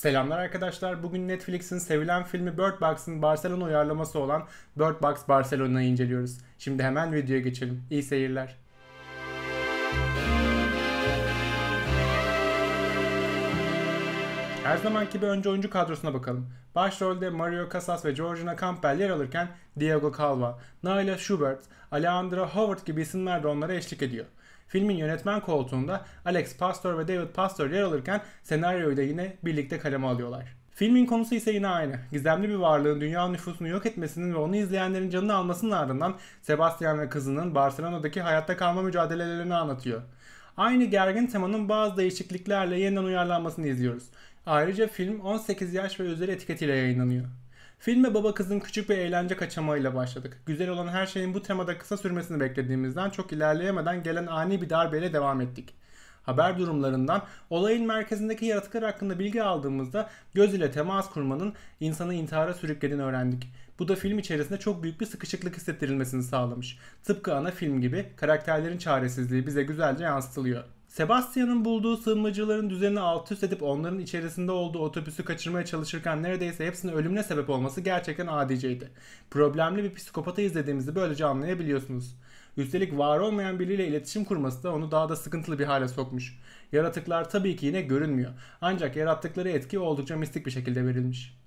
Selamlar arkadaşlar. Bugün Netflix'in sevilen filmi Bird Box'ın Barcelona uyarlaması olan Bird Box Barcelona'yı inceliyoruz. Şimdi hemen videoya geçelim. İyi seyirler. Her zamanki bir önce oyuncu kadrosuna bakalım. Başrolde Mario Casas ve Georgina Campbell yer alırken Diego Calva, Naila Schubert, Alejandra Howard gibi isimler de onlara eşlik ediyor. Filmin yönetmen koltuğunda Alex Pastor ve David Pastor yer alırken senaryoyu da yine birlikte kaleme alıyorlar. Filmin konusu ise yine aynı. Gizemli bir varlığın dünya nüfusunu yok etmesinin ve onu izleyenlerin canını almasının ardından Sebastian ve kızının Barcelona'daki hayatta kalma mücadelelerini anlatıyor. Aynı gergin temanın bazı değişikliklerle yeniden uyarlanmasını izliyoruz. Ayrıca film 18 yaş ve üzeri etiketiyle yayınlanıyor. Filme baba kızın küçük bir eğlence kaçamağıyla başladık. Güzel olan her şeyin bu temada kısa sürmesini beklediğimizden çok ilerleyemeden gelen ani bir darbeyle devam ettik. Haber durumlarından olayın merkezindeki yaratıklar hakkında bilgi aldığımızda göz ile temas kurmanın insanı intihara sürüklediğini öğrendik. Bu da film içerisinde çok büyük bir sıkışıklık hissettirilmesini sağlamış. Tıpkı ana film gibi karakterlerin çaresizliği bize güzelce yansıtılıyor. Sebastian'ın bulduğu sığınmacıların düzenini alt üst edip onların içerisinde olduğu otobüsü kaçırmaya çalışırken neredeyse hepsinin ölümüne sebep olması gerçekten adiceydi. Problemli bir psikopata izlediğimizi böylece anlayabiliyorsunuz. Üstelik var olmayan biriyle iletişim kurması da onu daha da sıkıntılı bir hale sokmuş. Yaratıklar tabii ki yine görünmüyor. Ancak yarattıkları etki oldukça mistik bir şekilde verilmiş.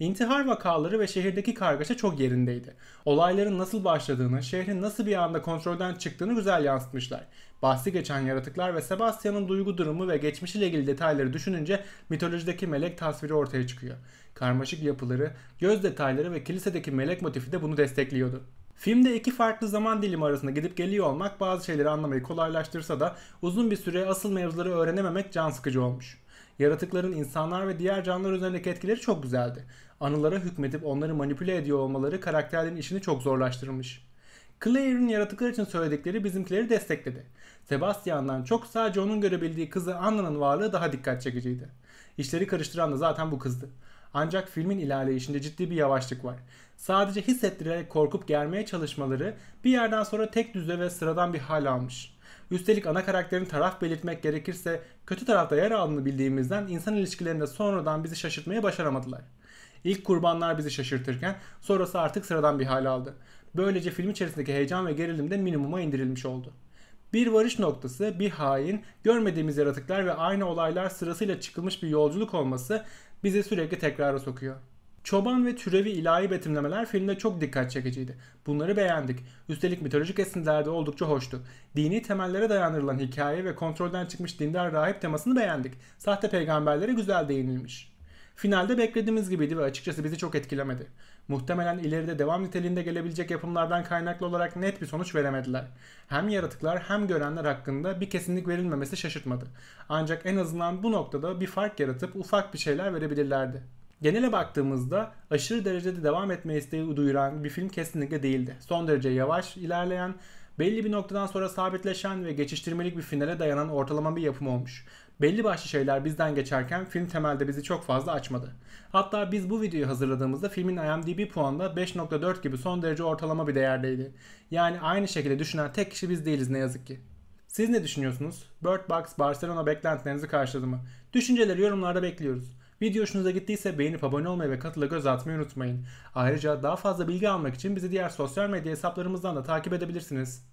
İntihar vakaları ve şehirdeki kargaşa çok yerindeydi. Olayların nasıl başladığını, şehrin nasıl bir anda kontrolden çıktığını güzel yansıtmışlar. Bahsi geçen yaratıklar ve Sebastian'ın duygu durumu ve geçmişiyle ilgili detayları düşününce mitolojideki melek tasviri ortaya çıkıyor. Karmaşık yapıları, göz detayları ve kilisedeki melek motifi de bunu destekliyordu. Filmde iki farklı zaman dilimi arasında gidip geliyor olmak bazı şeyleri anlamayı kolaylaştırsa da uzun bir süre asıl mevzuları öğrenememek can sıkıcı olmuş. Yaratıkların insanlar ve diğer canlılar üzerindeki etkileri çok güzeldi. Anılara hükmedip onları manipüle ediyor olmaları karakterlerin işini çok zorlaştırmış. Claire'in yaratıklar için söyledikleri bizimkileri destekledi. Sebastian'dan çok sadece onun görebildiği kızı Anna'nın varlığı daha dikkat çekiciydi. İşleri karıştıran da zaten bu kızdı. Ancak filmin ilerleyişinde ciddi bir yavaşlık var. Sadece hissettirerek korkup germeye çalışmaları bir yerden sonra tek düze ve sıradan bir hal almış. Üstelik ana karakterin taraf belirtmek gerekirse kötü tarafta yer aldığını bildiğimizden insan ilişkilerinde sonradan bizi şaşırtmaya başaramadılar. İlk kurbanlar bizi şaşırtırken sonrası artık sıradan bir hal aldı. Böylece film içerisindeki heyecan ve gerilim de minimuma indirilmiş oldu. Bir varış noktası, bir hain, görmediğimiz yaratıklar ve aynı olaylar sırasıyla çıkılmış bir yolculuk olması bizi sürekli tekrara sokuyor. Çoban ve türevi ilahi betimlemeler filmde çok dikkat çekiciydi. Bunları beğendik. Üstelik mitolojik esintilerde oldukça hoştu. Dini temellere dayanırılan hikaye ve kontrolden çıkmış dindar rahip temasını beğendik. Sahte peygamberlere güzel değinilmiş. Finalde beklediğimiz gibiydi ve açıkçası bizi çok etkilemedi. Muhtemelen ileride devam niteliğinde gelebilecek yapımlardan kaynaklı olarak net bir sonuç veremediler. Hem yaratıklar hem görenler hakkında bir kesinlik verilmemesi şaşırtmadı. Ancak en azından bu noktada bir fark yaratıp ufak bir şeyler verebilirlerdi. Genele baktığımızda aşırı derecede devam etme isteği duyuran bir film kesinlikle değildi. Son derece yavaş ilerleyen, belli bir noktadan sonra sabitleşen ve geçiştirmelik bir finale dayanan ortalama bir yapım olmuş. Belli başlı şeyler bizden geçerken film temelde bizi çok fazla açmadı. Hatta biz bu videoyu hazırladığımızda filmin IMDb puanı da 5.4 gibi son derece ortalama bir değerdeydi. Yani aynı şekilde düşünen tek kişi biz değiliz ne yazık ki. Siz ne düşünüyorsunuz? Bird Box Barcelona beklentilerinizi karşıladı mı? Düşünceleri yorumlarda bekliyoruz. Video hoşunuza gittiyse beğenip abone olmayı ve katıla göz atmayı unutmayın. Ayrıca daha fazla bilgi almak için bizi diğer sosyal medya hesaplarımızdan da takip edebilirsiniz.